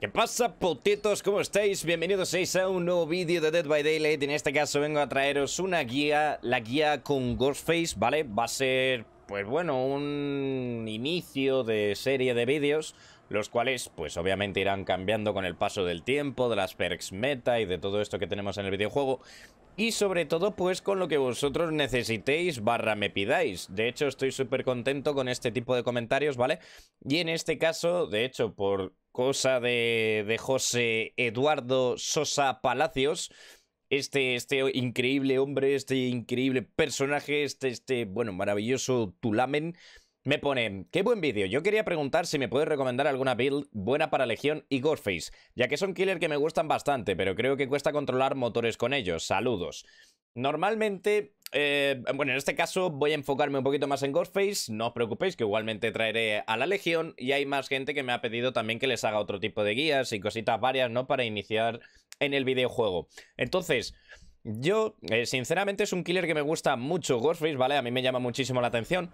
¿Qué pasa, potitos? ¿Cómo estáis? Bienvenidos a un nuevo vídeo de Dead by Daylight. En este caso vengo a traeros una guía, la guía con Ghostface, ¿vale? Va a ser, pues bueno, un inicio de serie de vídeos, los cuales, pues obviamente irán cambiando con el paso del tiempo, de las perks meta y de todo esto que tenemos en el videojuego. Y sobre todo, pues con lo que vosotros necesitéis barra me pidáis. De hecho, estoy súper contento con este tipo de comentarios, ¿vale? Y en este caso, de hecho, por cosa de, de José Eduardo Sosa Palacios, este, este, increíble hombre, este increíble personaje, este, este, bueno, maravilloso Tulamen. Me ponen, qué buen vídeo. Yo quería preguntar si me puedes recomendar alguna build buena para Legión y Goreface, ya que son killers que me gustan bastante, pero creo que cuesta controlar motores con ellos. Saludos. Normalmente eh, bueno, en este caso voy a enfocarme un poquito más en Ghostface. No os preocupéis, que igualmente traeré a la Legión. Y hay más gente que me ha pedido también que les haga otro tipo de guías y cositas varias, ¿no? Para iniciar en el videojuego. Entonces... Yo, eh, sinceramente, es un killer que me gusta mucho Ghostface, ¿vale? A mí me llama muchísimo la atención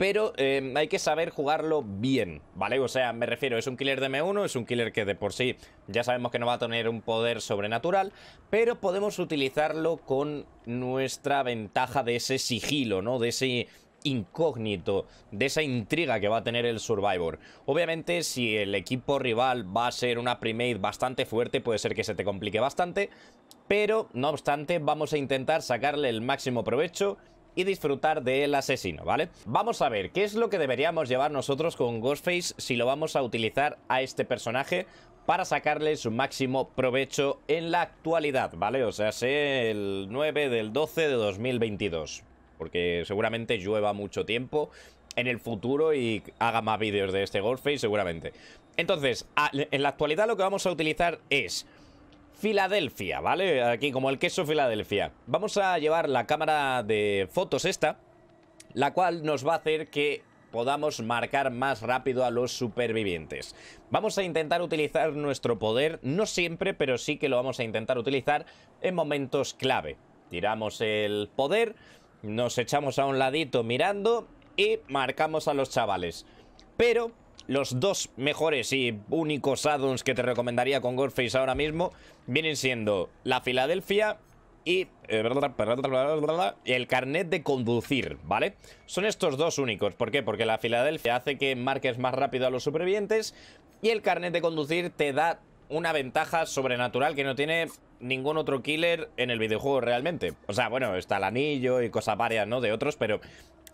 pero em, hay que saber jugarlo bien, ¿vale? O sea, me refiero, es un killer de M1, es un killer que de por sí ya sabemos que no va a tener un poder sobrenatural, pero podemos utilizarlo con nuestra ventaja de ese sigilo, ¿no? De ese incógnito, de esa intriga que va a tener el Survivor. Obviamente, si el equipo rival va a ser una primate bastante fuerte, puede ser que se te complique bastante, pero no obstante, vamos a intentar sacarle el máximo provecho y disfrutar del asesino, ¿vale? Vamos a ver, ¿qué es lo que deberíamos llevar nosotros con Ghostface si lo vamos a utilizar a este personaje para sacarle su máximo provecho en la actualidad, ¿vale? O sea, sé el 9 del 12 de 2022, porque seguramente llueva mucho tiempo en el futuro y haga más vídeos de este Ghostface seguramente. Entonces, en la actualidad lo que vamos a utilizar es Filadelfia, ¿vale? Aquí como el queso Filadelfia. Vamos a llevar la cámara de fotos esta, la cual nos va a hacer que podamos marcar más rápido a los supervivientes. Vamos a intentar utilizar nuestro poder, no siempre, pero sí que lo vamos a intentar utilizar en momentos clave. Tiramos el poder, nos echamos a un ladito mirando y marcamos a los chavales. Pero los dos mejores y únicos addons que te recomendaría con Goldface ahora mismo vienen siendo la Filadelfia y eh, el carnet de conducir, ¿vale? Son estos dos únicos. ¿Por qué? Porque la Filadelfia hace que marques más rápido a los supervivientes y el carnet de conducir te da una ventaja sobrenatural que no tiene ningún otro killer en el videojuego realmente. O sea, bueno, está el anillo y cosas varias, ¿no? De otros, pero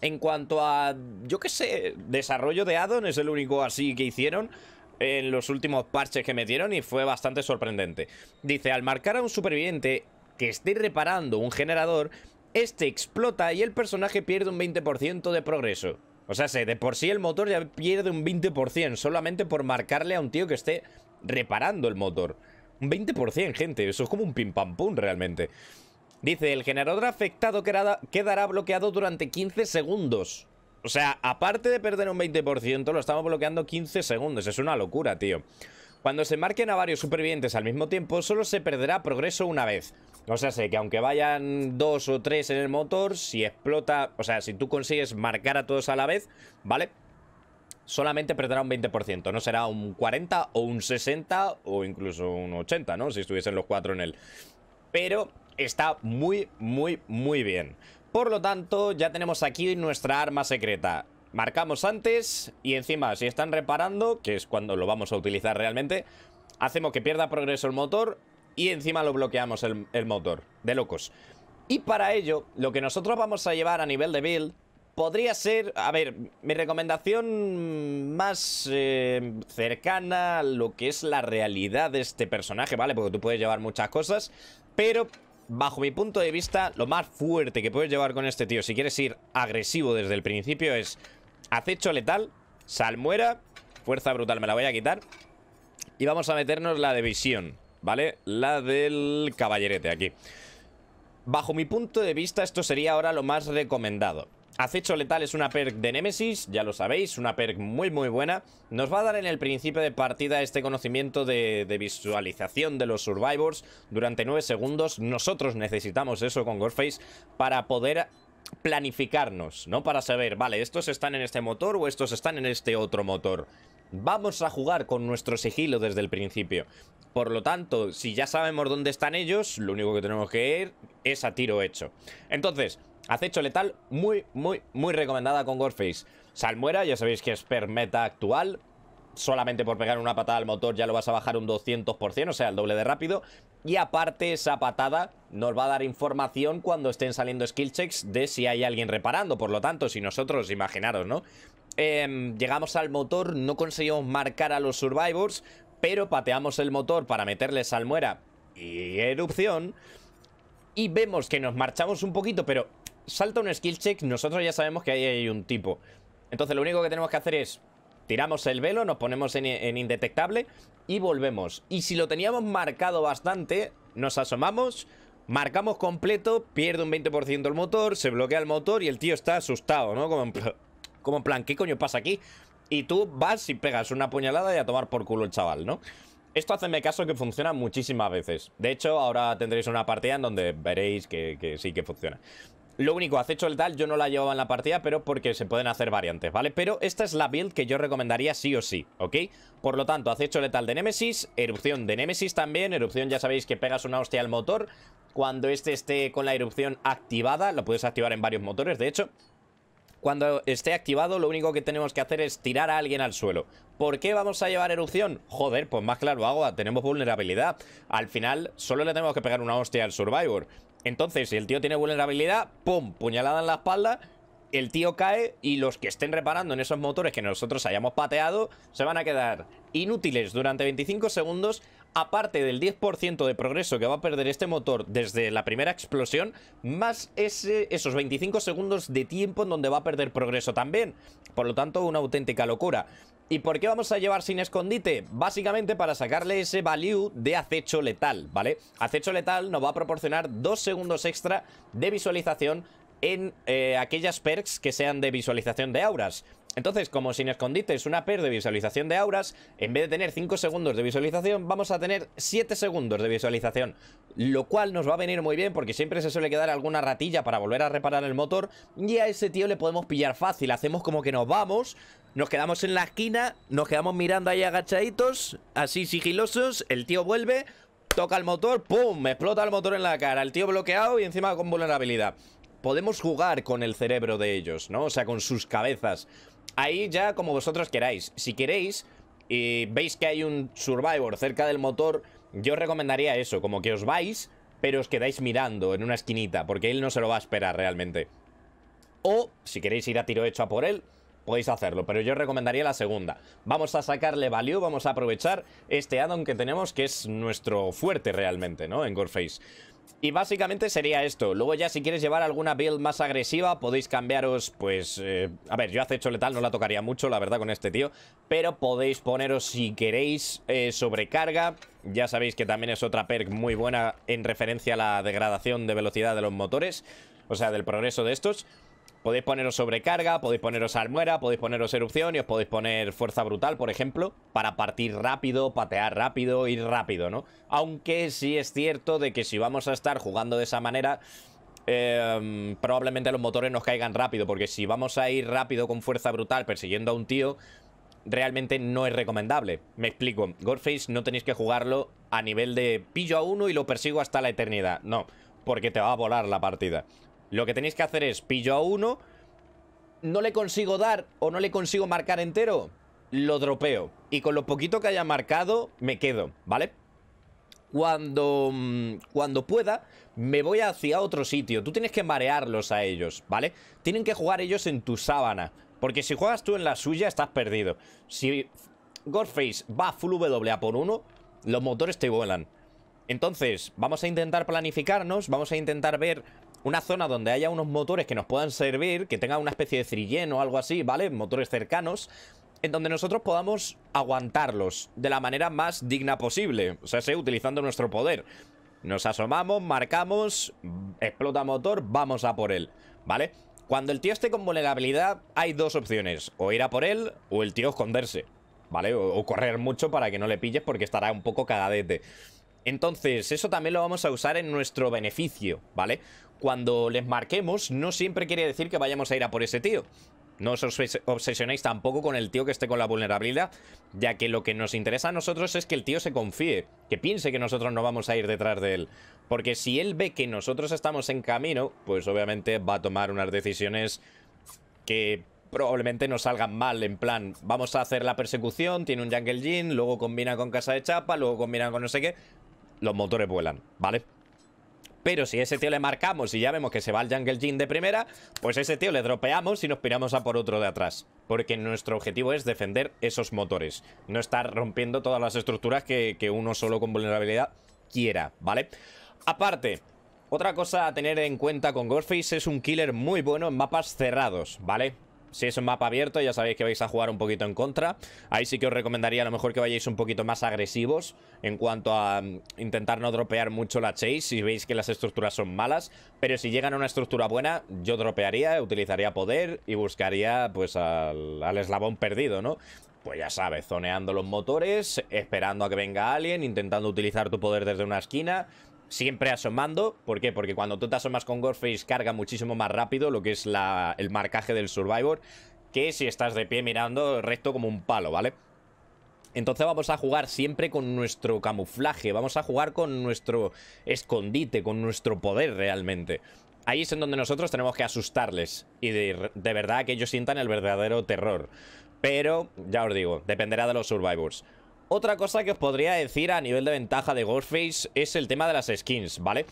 en cuanto a, yo qué sé, desarrollo de addon es el único así que hicieron en los últimos parches que metieron y fue bastante sorprendente. Dice, al marcar a un superviviente que esté reparando un generador, este explota y el personaje pierde un 20% de progreso. O sea, sé, de por sí el motor ya pierde un 20% solamente por marcarle a un tío que esté reparando el motor. Un 20%, gente, eso es como un pim pam pum realmente. Dice, el generador afectado quedará bloqueado durante 15 segundos. O sea, aparte de perder un 20%, lo estamos bloqueando 15 segundos. Es una locura, tío. Cuando se marquen a varios supervivientes al mismo tiempo, solo se perderá progreso una vez. O sea, sé que aunque vayan dos o tres en el motor, si explota... O sea, si tú consigues marcar a todos a la vez, ¿vale? solamente perderá un 20%, no será un 40 o un 60 o incluso un 80, ¿no? Si estuviesen los cuatro en él. Pero está muy, muy, muy bien. Por lo tanto, ya tenemos aquí nuestra arma secreta. Marcamos antes y encima, si están reparando, que es cuando lo vamos a utilizar realmente, hacemos que pierda progreso el motor y encima lo bloqueamos el, motor. De locos. Y para ello, lo que nosotros vamos a llevar a nivel de build podría ser, a ver, mi recomendación más eh, cercana a lo que es la realidad de este personaje, ¿vale? Porque tú puedes llevar muchas cosas, pero bajo mi punto de vista, lo más fuerte que puedes llevar con este tío, si quieres ir agresivo desde el principio, es acecho letal, salmuera, fuerza brutal, me la voy a quitar. Y vamos a meternos la de visión, ¿vale? La del caballerete aquí. Bajo mi punto de vista, esto sería ahora lo más recomendado. Acecho letal es una perk de Nemesis, ya lo sabéis, una perk muy muy buena. Nos va a dar en el principio de partida este conocimiento de, visualización de los survivors durante 9 segundos. Nosotros necesitamos eso con Ghostface para poder planificarnos, ¿no? Para saber, vale, estos están en este motor o estos están en este otro motor. Vamos a jugar con nuestro sigilo desde el principio. Por lo tanto, si ya sabemos dónde están ellos, lo único que tenemos que ir es a tiro hecho. Entonces, Acecho letal muy, muy, muy recomendada con Gorface. Salmuera, ya sabéis que es per meta actual. Solamente por pegar una patada al motor ya lo vas a bajar un 200%, o sea, el doble de rápido. Y aparte esa patada nos va a dar información cuando estén saliendo skill checks de si hay alguien reparando. Por lo tanto, si nosotros, imaginaros, ¿no? Em, llegamos al motor, no conseguimos marcar a los survivors, pero pateamos el motor para meterle salmuera y erupción. Y vemos que nos marchamos un poquito, pero salta un skill check, nosotros ya sabemos que ahí hay un tipo. Entonces lo único que tenemos que hacer es tiramos el velo, nos ponemos en, indetectable y volvemos. Y si lo teníamos marcado bastante, nos asomamos, marcamos completo, pierde un 20% el motor, se bloquea el motor y el tío está asustado, ¿no? Como en, plan, ¿qué coño pasa aquí? Y tú vas y pegas una puñalada y a tomar por culo el chaval, ¿no? Esto me caso que funciona muchísimas veces. De hecho, ahora tendréis una partida en donde veréis que sí que funciona. Lo único, acecho letal yo no la llevaba en la partida, pero porque se pueden hacer variantes, ¿vale? Pero esta es la build que yo recomendaría sí o sí, ¿ok? Por lo tanto, acecho letal de Nemesis, erupción de Nemesis también, erupción ya sabéis que pegas una hostia al motor, cuando este esté con la erupción activada, lo puedes activar en varios motores, de hecho, cuando esté activado lo único que tenemos que hacer es tirar a alguien al suelo. ¿Por qué vamos a llevar erupción? Joder, pues más claro agua, tenemos vulnerabilidad. Al final solo le tenemos que pegar una hostia al Survivor. Entonces, si el tío tiene vulnerabilidad, ¡pum! Puñalada en la espalda, el tío cae y los que estén reparando en esos motores que nosotros hayamos pateado se van a quedar inútiles durante 25 segundos, aparte del 10% de progreso que va a perder este motor desde la primera explosión, más esos 25 segundos de tiempo en donde va a perder progreso también. Por lo tanto, una auténtica locura. ¿Y por qué vamos a llevar sin escondite? Básicamente para sacarle ese value de acecho letal, ¿vale? Acecho letal nos va a proporcionar dos segundos extra de visualización en eh, aquellas perks que sean de visualización de auras. Entonces, como sin escondite es una per de visualización de auras, en vez de tener 5 segundos de visualización, vamos a tener 7 segundos de visualización. Lo cual nos va a venir muy bien porque siempre se suele quedar alguna ratilla para volver a reparar el motor. Y a ese tío le podemos pillar fácil. Hacemos como que nos vamos, nos quedamos en la esquina, nos quedamos mirando ahí agachaditos, así sigilosos, el tío vuelve... Toca el motor, ¡pum! Explota el motor en la cara. El tío bloqueado y encima con vulnerabilidad podemos jugar con el cerebro de ellos, ¿no? O sea, con sus cabezas. Ahí ya como vosotros queráis. Si queréis y veis que hay un Survivor cerca del motor, yo recomendaría eso, como que os vais, pero os quedáis mirando en una esquinita, porque él no se lo va a esperar realmente. O, si queréis ir a tiro hecho a por él, podéis hacerlo, pero yo recomendaría la segunda. Vamos a sacarle value, vamos a aprovechar este addon que tenemos, que es nuestro fuerte realmente, ¿no? En Goreface. Y básicamente sería esto. Luego ya si quieres llevar alguna build más agresiva podéis cambiaros, pues... Eh, a ver, yo acecho letal no la tocaría mucho, la verdad, con este tío. Pero podéis poneros, si queréis, eh, sobrecarga. Ya sabéis que también es otra perk muy buena en referencia a la degradación de velocidad de los motores. O sea, del progreso de estos. Podéis poneros sobrecarga, podéis poneros almuera, podéis poneros erupción y os podéis poner fuerza brutal, por ejemplo, para partir rápido, patear rápido, ir rápido, ¿no? Aunque sí es cierto de que si vamos a estar jugando de esa manera, em, probablemente los motores nos caigan rápido, porque si vamos a ir rápido con fuerza brutal persiguiendo a un tío, realmente no es recomendable. Me explico, Goldface, no tenéis que jugarlo a nivel de pillo a uno y lo persigo hasta la eternidad, no, porque te va a volar la partida. Lo que tenéis que hacer es pillo a uno, no le consigo dar o no le consigo marcar entero, lo dropeo. Y con lo poquito que haya marcado, me quedo, ¿vale? Cuando, mm, cuando pueda, me voy hacia otro sitio. Tú tienes que marearlos a ellos, ¿vale? Tienen que jugar ellos en tu sábana. Porque si juegas tú en la suya, estás perdido. Si Godface va full W por uno, los motores te vuelan. Entonces, vamos a intentar planificarnos, vamos a intentar ver una zona donde haya unos motores que nos puedan servir, que tengan una especie de trillén o algo así, ¿vale? Motores cercanos, en donde nosotros podamos aguantarlos de la manera más digna posible, o sea, utilizando nuestro poder. Nos asomamos, marcamos, explota motor, vamos a por él, ¿vale? Cuando el tío esté con vulnerabilidad hay dos opciones, o ir a por él o el tío esconderse, ¿vale? O, o correr mucho para que no le pilles porque estará un poco cagadete. Entonces, eso también lo vamos a usar en nuestro beneficio, ¿vale? cuando les marquemos, no siempre quiere decir que vayamos a ir a por ese tío. No os obsesionéis tampoco con el tío que esté con la vulnerabilidad, ya que lo que nos interesa a nosotros es que el tío se confíe, que piense que nosotros no vamos a ir detrás de él. Porque si él ve que nosotros estamos en camino, pues obviamente va a tomar unas decisiones que probablemente nos salgan mal, en plan, vamos a hacer la persecución, tiene un Jungle Jean luego combina con Casa de Chapa, luego combina con no sé qué, los motores vuelan, ¿vale? Pero si ese tío le marcamos y ya vemos que se va al Jungle Jin de primera, pues ese tío le dropeamos y nos piramos a por otro de atrás. Porque nuestro objetivo es defender esos motores, no estar rompiendo todas las estructuras que, que uno solo con vulnerabilidad quiera, ¿vale? Aparte, otra cosa a tener en cuenta con Ghostface es un killer muy bueno en mapas cerrados, ¿vale? Si es un mapa abierto, ya sabéis que vais a jugar un poquito en contra. Ahí sí que os recomendaría a lo mejor que vayáis un poquito más agresivos en cuanto a mm, intentar no dropear mucho la chase si veis que las estructuras son malas. Pero si llegan a una estructura buena, yo dropearía, utilizaría poder y buscaría pues al, al eslabón perdido, ¿no? Pues ya sabes, zoneando los motores, esperando a que venga alguien, intentando utilizar tu poder desde una esquina siempre asomando. ¿Por qué? Porque cuando tú te asomas con Gorface carga muchísimo más rápido lo que es el marcaje del Survivor que si estás de pie mirando recto como un palo, ¿vale? Entonces vamos a jugar siempre con nuestro camuflaje, vamos a jugar con nuestro escondite, con nuestro poder realmente. Ahí es en donde nosotros tenemos que asustarles y de verdad que ellos sientan el verdadero terror. Pero, ya os digo, dependerá de los survivors. Otra cosa que os podría decir a nivel de ventaja de Ghostface es el tema de las skins, ¿vale?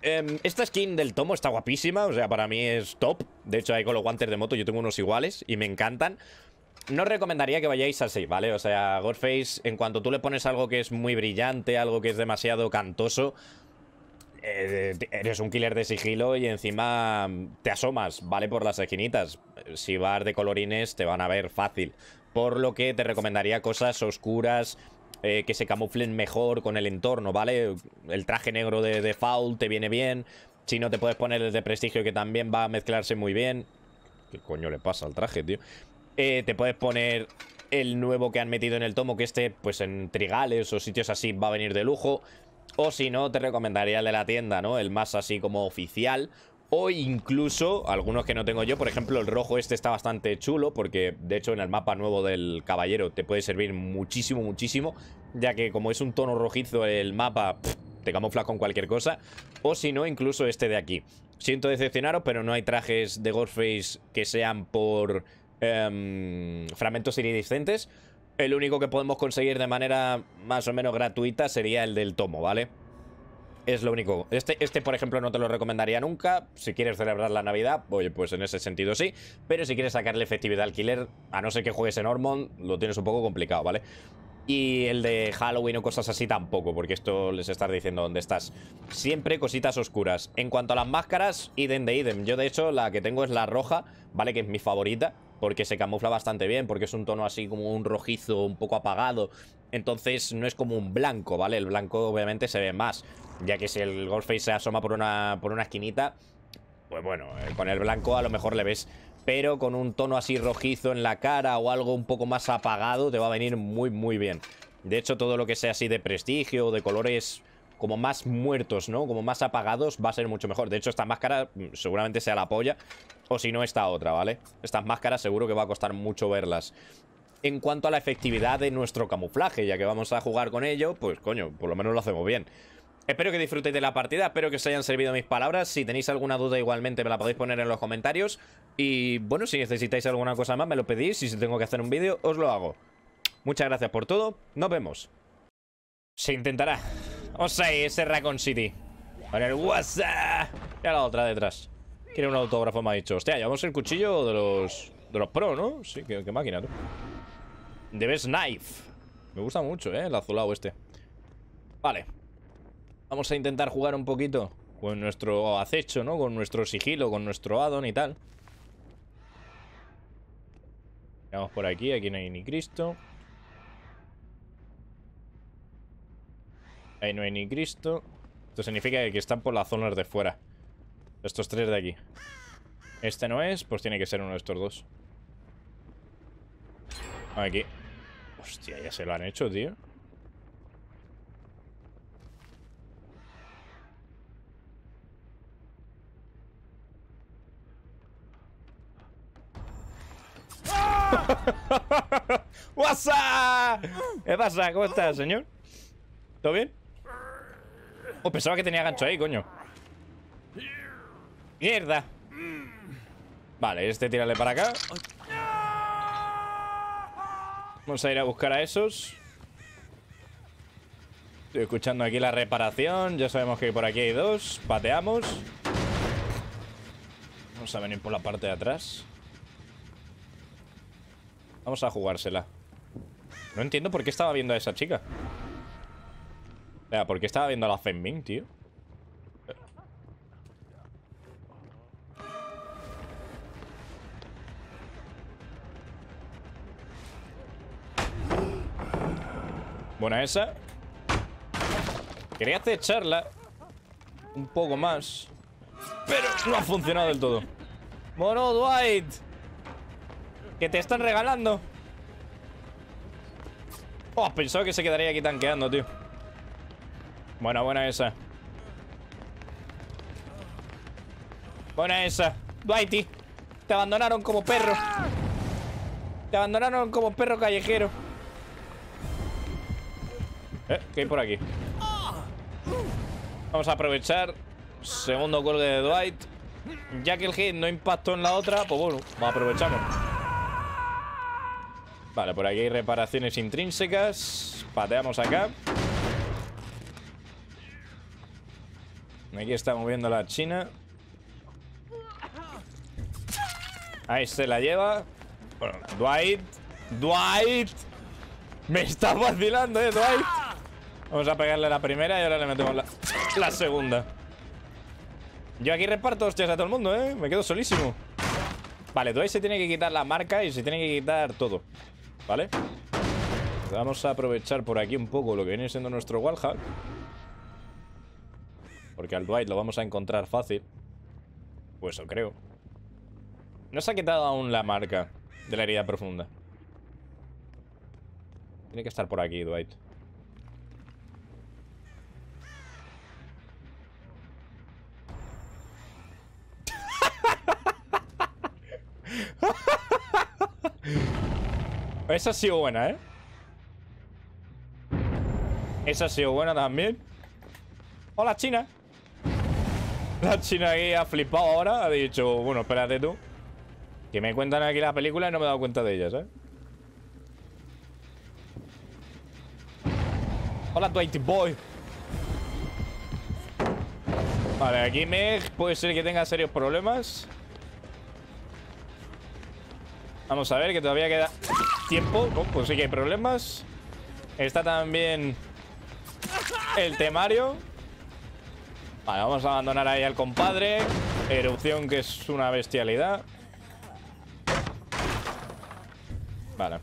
Em, esta skin del tomo está guapísima, o sea, para mí es top. De hecho, ahí con los guantes de moto yo tengo unos iguales y me encantan. No recomendaría que vayáis así, ¿vale? O sea, Ghostface, en cuanto tú le pones algo que es muy brillante, algo que es demasiado cantoso, eh, eres un killer de sigilo y encima te asomas, ¿vale? Por las esquinitas. Si vas de colorines te van a ver fácil por lo que te recomendaría cosas oscuras, eh, que se camuflen mejor con el entorno, ¿vale? El traje negro de, de Foul te viene bien, si no te puedes poner el de prestigio que también va a mezclarse muy bien. ¿Qué coño le pasa al traje, tío? Eh, te puedes poner el nuevo que han metido en el tomo, que este, pues en trigales o sitios así va a venir de lujo. O si no, te recomendaría el de la tienda, ¿no? El más así como oficial, o incluso, algunos que no tengo yo, por ejemplo, el rojo este está bastante chulo porque de hecho en el mapa nuevo del caballero te puede servir muchísimo, muchísimo, ya que como es un tono rojizo el mapa, te camuflas con cualquier cosa. O si no, incluso este de aquí. Siento decepcionaros, pero no hay trajes de Ghostface que sean por em, fragmentos iridiscentes. El único que podemos conseguir de manera más o menos gratuita sería el del tomo, ¿vale? Es lo único. Este, este, por ejemplo, no te lo recomendaría nunca. Si quieres celebrar la Navidad, oye, pues en ese sentido sí. Pero si quieres sacarle efectividad al alquiler, a no ser que juegues en Ormond, lo tienes un poco complicado, ¿vale? Y el de Halloween o cosas así tampoco, porque esto les estás diciendo dónde estás. Siempre cositas oscuras. En cuanto a las máscaras, idem de idem. Yo, de hecho, la que tengo es la roja, ¿vale? Que es mi favorita porque se camufla bastante bien, porque es un tono así como un rojizo un poco apagado entonces no es como un blanco, ¿vale? El blanco obviamente se ve más Ya que si el face se asoma por una, por una esquinita Pues bueno, eh, con el blanco a lo mejor le ves Pero con un tono así rojizo en la cara O algo un poco más apagado Te va a venir muy muy bien De hecho todo lo que sea así de prestigio O de colores como más muertos, ¿no? Como más apagados va a ser mucho mejor De hecho esta máscara mm, seguramente sea la polla O si no esta otra, ¿vale? Estas máscaras seguro que va a costar mucho verlas en cuanto a la efectividad de nuestro camuflaje, ya que vamos a jugar con ello, pues coño, por lo menos lo hacemos bien. Espero que disfrutéis de la partida, espero que os hayan servido mis palabras. Si tenéis alguna duda igualmente me la podéis poner en los comentarios. Y bueno, si necesitáis alguna cosa más me lo pedís y si tengo que hacer un vídeo os lo hago. Muchas gracias por todo, nos vemos. Se intentará. O sea, ese Raccoon City. Con el WhatsApp. Y a la otra detrás. Quiere un autógrafo, me ha dicho. Hostia, llevamos el cuchillo de los, de los pro, ¿no? Sí, qué, máquina, Debes Knife. Me gusta mucho, ¿eh? El azulado este. Vale. Vamos a intentar jugar un poquito con nuestro acecho, ¿no? Con nuestro sigilo, con nuestro addon y tal. Vamos por aquí, aquí no hay ni Cristo. Ahí no hay ni Cristo. Esto significa que están por las zonas de fuera. Estos tres de aquí. Este no es, pues tiene que ser uno de estos dos. Aquí. Hostia, ya se lo han hecho, tío. WhatsApp. ¿Qué pasa? ¿Cómo estás, señor? ¿Todo bien? Oh, pensaba que tenía gancho ahí, coño. ¡Mierda! Vale, este tírale para acá. Vamos a ir a buscar a esos. Estoy escuchando aquí la reparación. Ya sabemos que por aquí hay dos. Pateamos. Vamos a venir por la parte de atrás. Vamos a jugársela. No entiendo por qué estaba viendo a esa chica. O sea, ¿por qué estaba viendo a la Fenmin, tío? Buena esa. Quería acecharla un poco más. Pero no ha funcionado del todo. Mono Dwight. Que te están regalando. Oh, pensaba que se quedaría aquí tanqueando, tío. Buena, buena esa. Buena esa. Dwighty. Te abandonaron como perro. Te abandonaron como perro callejero. Eh, hay por aquí. Vamos a aprovechar. Segundo gol de Dwight. Ya que el hit no impactó en la otra, pues bueno, aprovechamos. Vale, por aquí hay reparaciones intrínsecas. Pateamos acá. Aquí está moviendo la China. Ahí se la lleva. Bueno, Dwight. Dwight. Me está vacilando, eh, Dwight. Vamos a pegarle la primera y ahora le metemos la, segunda. Yo aquí reparto hostias a todo el mundo, ¿eh? Me quedo solísimo. Vale, Dwight se tiene que quitar la marca y se tiene que quitar todo. ¿Vale? Vamos a aprovechar por aquí un poco lo que viene siendo nuestro wallhack. Porque al Dwight lo vamos a encontrar fácil. Pues eso creo. No se ha quitado aún la marca de la herida profunda. Tiene que estar por aquí, Dwight. Esa ha sido buena, ¿eh? Esa ha sido buena también. Hola, China. La China aquí ha flipado ahora. Ha dicho, bueno, espérate tú. Que me cuentan aquí la película y no me he dado cuenta de ellas, ¿eh? Hola, 20 Boy. Vale, aquí Meg puede ser que tenga serios problemas. Vamos a ver, que todavía queda tiempo. Oh, pues sí que hay problemas. Está también el temario. Vale, vamos a abandonar ahí al compadre. Erupción, que es una bestialidad. Vale.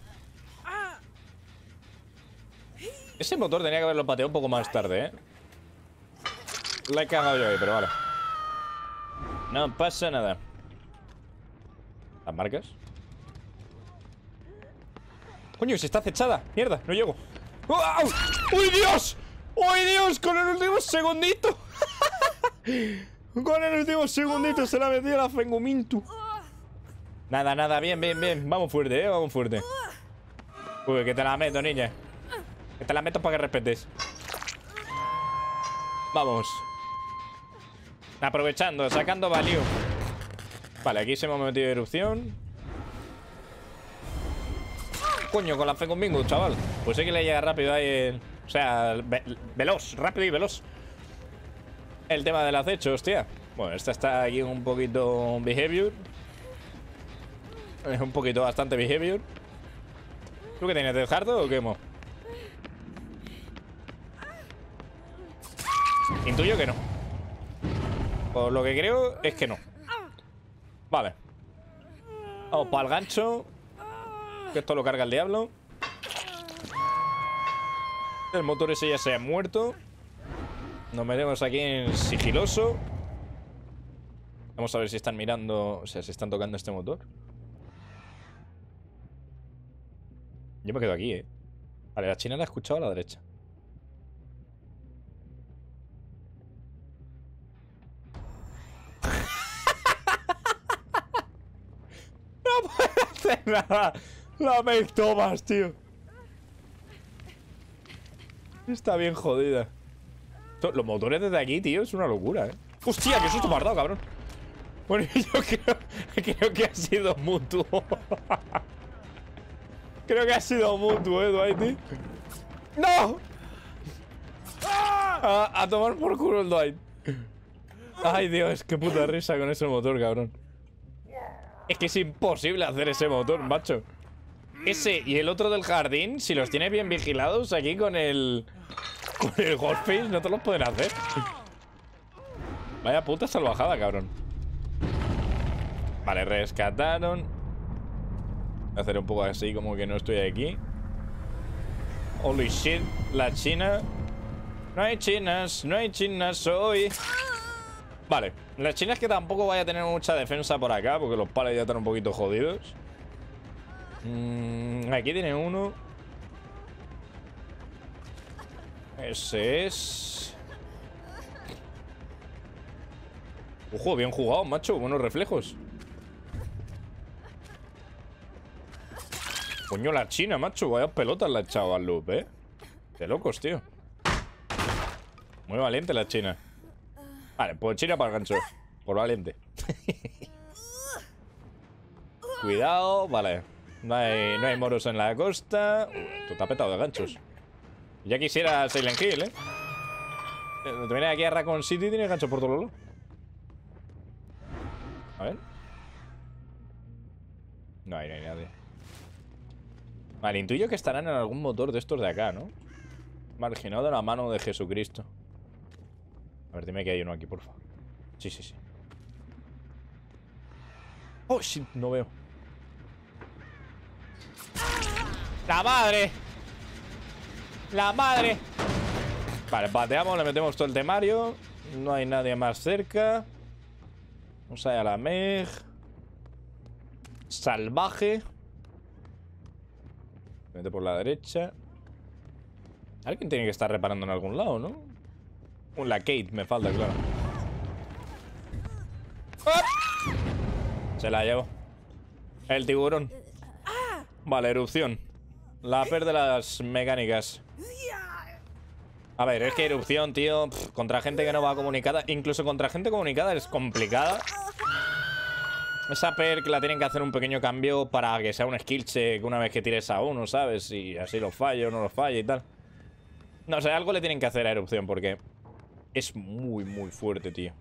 Ese motor tenía que haberlo pateado un poco más tarde, ¿eh? La he cagado yo ahí, pero vale. No pasa nada. ¿Las marcas? Coño, ¿Se está acechada. Mierda, no llego. ¡Uy, Dios! ¡Uy, Dios! Con el último segundito. Con el último segundito se la a la Fengumintu. Nada, nada, bien, bien, bien. Vamos fuerte, eh, vamos fuerte. Uy, que te la meto, niña. Que te la meto para que respetes. Vamos. Aprovechando, sacando value. Vale, aquí se me ha metido erupción coño, con la fe bingo, chaval. Pues sé que le llega rápido ahí. O sea, veloz, rápido y veloz. El tema del acecho, hostia. Bueno, esta está aquí un poquito behavior. Es un poquito bastante behavior. ¿Tú qué tienes, dejarlo o qué, mo? Intuyo que no. Por lo que creo es que no. Vale. Vamos para el gancho. Que esto lo carga el diablo. El motor ese ya se ha muerto. Nos metemos aquí en sigiloso. Vamos a ver si están mirando, o sea, si están tocando este motor. Yo me quedo aquí, eh. Vale, la china la ha escuchado a la derecha. no puedo hacer nada. La Meg Thomas, tío. Está bien jodida. Los motores desde aquí, tío, es una locura, ¿eh? ¡Hostia, qué susto me cabrón! Bueno, yo creo, que ha sido mutuo. creo que ha sido mutuo, ¿eh, Dwight? ¡No! ¡Ah! A, a, tomar por culo el Dwight. Ay, Dios, qué puta risa con ese motor, cabrón. Es que es imposible hacer ese motor, macho. Ese y el otro del jardín, si los tienes bien vigilados aquí con el... Con el Ghostface no te los pueden hacer. Vaya puta salvajada, cabrón. Vale, rescataron. Voy a hacer un poco así como que no estoy aquí. Holy shit, la china. No hay chinas, no hay chinas hoy. Vale, las chinas que tampoco vaya a tener mucha defensa por acá porque los palos ya están un poquito jodidos. Mm, aquí tiene uno. Ese es... Ojo, bien jugado, macho. Buenos reflejos. Coño, la china, macho. Vaya pelotas la ha echado al loop, ¿eh? Qué locos, tío. Muy valiente la china. Vale, pues china para el gancho. Por valiente. Cuidado, vale. No hay, moros en la costa. Esto está petado de ganchos. Ya quisiera Silent Hill, ¿eh? Te viene aquí a Raccoon City y tiene gancho por todo lados. A ver. No hay, no hay nadie. Vale, intuyo que estarán en algún motor de estos de acá, ¿no? Marginado de la mano de Jesucristo. A ver, dime que hay uno aquí, por favor. Sí, sí, sí. Oh, no veo. La madre La madre Vale, pateamos, le metemos todo el temario No hay nadie más cerca Vamos ir a la Meg Salvaje Mete por la derecha Alguien tiene que estar reparando en algún lado, ¿no? Un la Kate me falta, claro ¡Ah! Se la llevo El tiburón Vale, erupción. La per de las mecánicas. A ver, es que erupción, tío, contra gente que no va comunicada, incluso contra gente comunicada es complicada. Esa per que la tienen que hacer un pequeño cambio para que sea un skill check una vez que tires a uno, ¿sabes? Y así lo fallo, no lo falla y tal. No o sé, sea, algo le tienen que hacer a erupción porque es muy, muy fuerte, tío.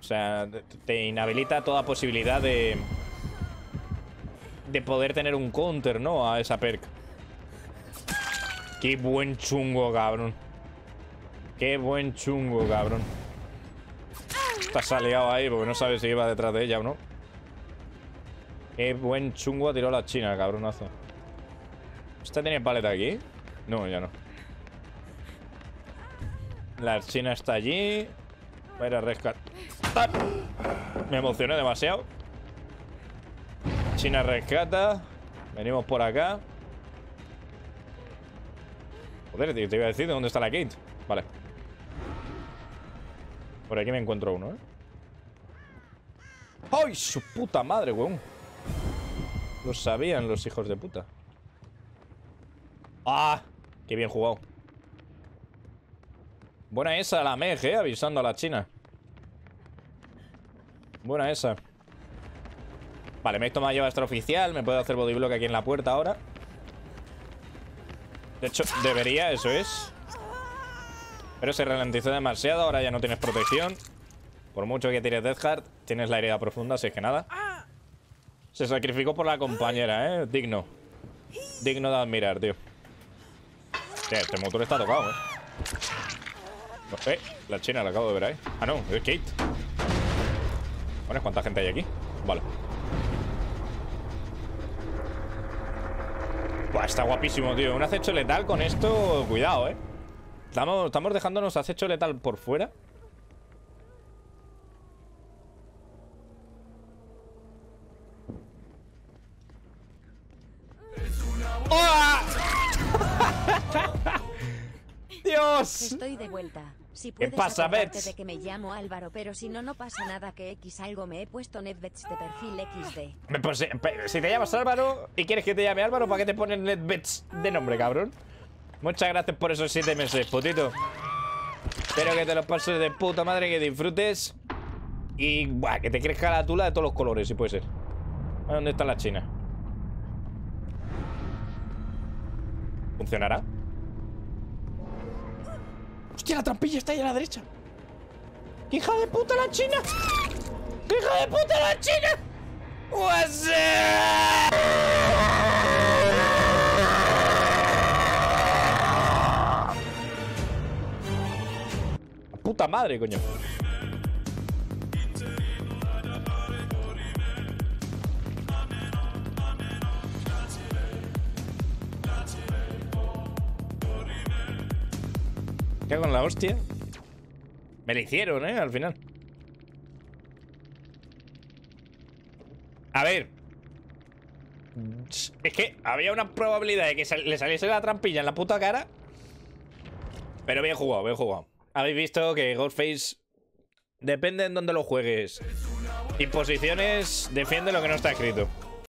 O sea, te inhabilita toda posibilidad de de poder tener un counter, ¿no? A esa perk. Qué buen chungo, cabrón. Qué buen chungo, cabrón. Está saliado ahí porque no sabe si iba detrás de ella o no. Qué buen chungo tirado la china, cabronazo. ¿Esta tiene paleta aquí? No, ya no. La china está allí. Voy a rescatar. Me emocioné demasiado. China rescata. Venimos por acá. Joder, te, iba a decir dónde está la Kate. Vale. Por aquí me encuentro uno, ¿eh? ¡Ay, su puta madre, weón! Lo sabían los hijos de puta. ¡Ah! ¡Qué bien jugado! Buena esa la Meg, ¿eh? Avisando a la China. Buena esa. Vale, me he tomado yo oficial Me puedo hacer bodyblock aquí en la puerta ahora. De hecho, debería, eso es. Pero se ralentizó demasiado. Ahora ya no tienes protección. Por mucho que tires Death Heart, tienes la herida profunda, así que nada. Se sacrificó por la compañera, ¿eh? Digno. Digno de admirar, tío. este motor está tocado, ¿eh? ¿eh? la china la acabo de ver ahí. Ah, no, es Kate. ¿cuánta gente hay aquí? Vale. está guapísimo, tío. Un acecho letal con esto, cuidado, eh. Estamos, estamos dejándonos acecho letal por fuera. ¡Hola! ¡Dios! Estoy de vuelta. ¿Qué pasa, Bets? que me llamo Álvaro, pero si no, no pasa nada que X algo me he puesto NetBets de perfil XD. Pues, eh, si te llamas Álvaro y quieres que te llame Álvaro, ¿para qué te pones NetBets de nombre, cabrón? Muchas gracias por esos 7 meses, putito. Espero que te los pases de puta madre, que disfrutes. Y buah, que te crezca la tula de todos los colores, si puede ser. ¿Dónde está la china? ¿Funcionará? la trampilla está ahí a la derecha! ¡Hija de puta la china! ¡Hija de puta la china! ¡What's ¡Puta madre, coño! Con la hostia. Me la hicieron, ¿eh? Al final. A ver. Es que había una probabilidad de que le saliese la trampilla en la puta cara. Pero bien jugado, bien jugado. Habéis visto que Ghostface... depende en dónde lo juegues. Y posiciones defiende lo que no está escrito.